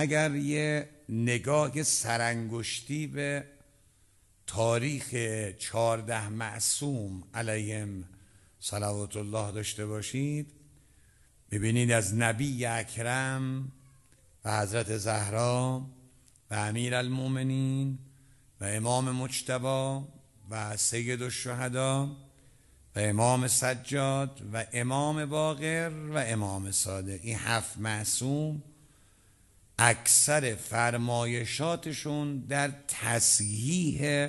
اگر یه نگاه سرانگشتی به تاریخ چهارده معصوم علیهم صلوات الله داشته باشید ببینید از نبی اکرم و حضرت زهرا و امیر المومنین و امام مجتبا و سید الشهدا و امام سجاد و امام باقر و امام صادق این هفت معصوم اکثر فرمایشاتشون در تصحیح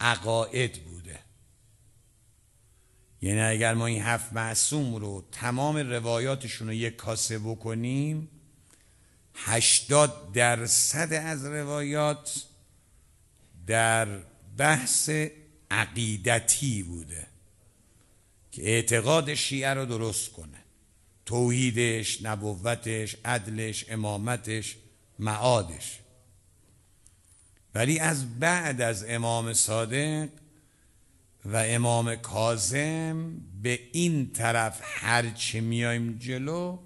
عقاید بوده یعنی اگر ما این هفت معصوم رو تمام روایاتشون رو یک کاسه بکنیم هشتاد درصد از روایات در بحث عقیدتی بوده که اعتقاد شیعه رو درست کنه توحیدش نبوتش عدلش امامتش معادش ولی از بعد از امام صادق و امام کازم به این طرف هرچه میایم جلو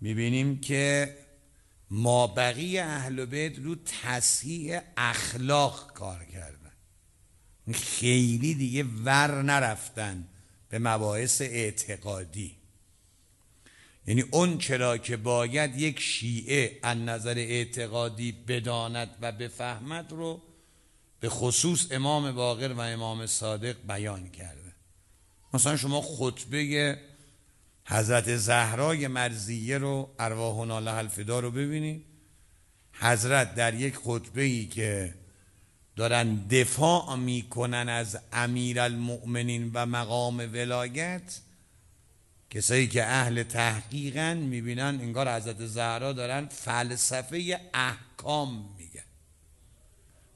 میبینیم که ما بقی اهل بیت رو تصحیح اخلاق کار کردن خیلی دیگه ور نرفتن به مباحث اعتقادی یعنی اون چرا که باید یک شیعه از نظر اعتقادی بداند و بفهمد رو به خصوص امام باقر و امام صادق بیان کرده مثلا شما خطبه حضرت زهرای مرزیه رو ارواحنا الفدار رو ببینید حضرت در یک خطبه ای که دارن دفاع میکنن از امیر و مقام ولایت کسایی که اهل تحقیقن میبینن انگار حضرت زهرا دارن فلسفه احکام میگن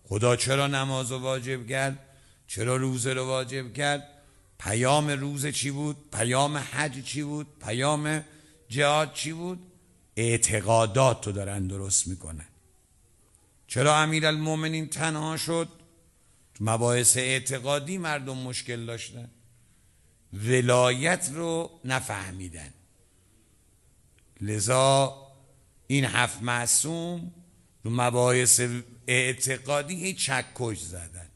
خدا چرا نماز رو واجب کرد چرا روزه رو واجب کرد پیام روز چی بود پیام حج چی بود پیام جهاد چی بود اعتقادات رو دارن درست میکنن چرا امیر المومنین تنها شد مباحث اعتقادی مردم مشکل داشتن ولایت رو نفهمیدن لذا این هفت معصوم رو مباحث اعتقادی هی چکش زدن